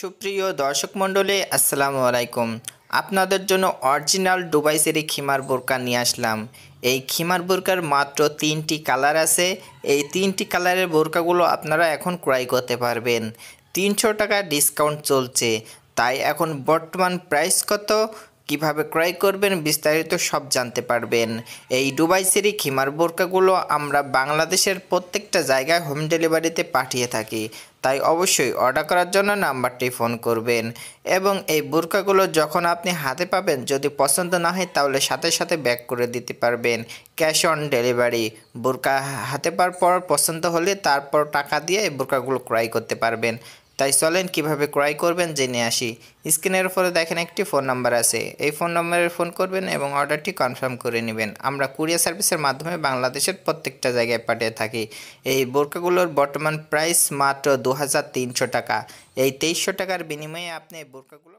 সুপ্রিয় দর্শক মণ্ডলী আসসালামু আলাইকুম আপনাদের জন্য অরিজিনাল ডুবাই সেরি খিমার বোরকা নিয়ে আসলাম এই খিমার বোরকার মাত্র তিনটি কালার আছে এই তিনটি কালারের বোরকাগুলো আপনারা এখন ক্রয় করতে পারবেন তিনশো টাকা ডিসকাউন্ট চলছে তাই এখন বর্তমান প্রাইস কত কিভাবে ক্রয় করবেন বিস্তারিত সব জানতে পারবেন এই ডুবাই সিরি খিমার বোরকাগুলো আমরা বাংলাদেশের প্রত্যেকটা জায়গায় হোম ডেলিভারিতে পাঠিয়ে থাকি তাই অবশ্যই অর্ডার করার জন্য নাম্বারটি ফোন করবেন এবং এই বোরকাগুলো যখন আপনি হাতে পাবেন যদি পছন্দ না হয় তাহলে সাথে সাথে ব্যাক করে দিতে পারবেন ক্যাশ অন ডেলিভারি বোরকা হাতে পাওয়ার পর পছন্দ হলে তারপর টাকা দিয়ে এই বোরকাগুলো ক্রয় করতে পারবেন তাই চলেন কিভাবে ক্রয় করবেন জেনে আসি স্ক্রিনের উপরে দেখেন একটি ফোন নাম্বার আছে এই ফোন নম্বরে ফোন করবেন এবং অর্ডারটি কনফার্ম করে নেবেন আমরা কুরিয়ার সার্ভিসের মাধ্যমে বাংলাদেশের প্রত্যেকটা জায়গায় পাঠিয়ে থাকি এই বোরকাগুলোর বর্তমান প্রাইস মাত্র দু টাকা এই তেইশশো টাকার বিনিময়ে আপনি এই বোরকাগুলো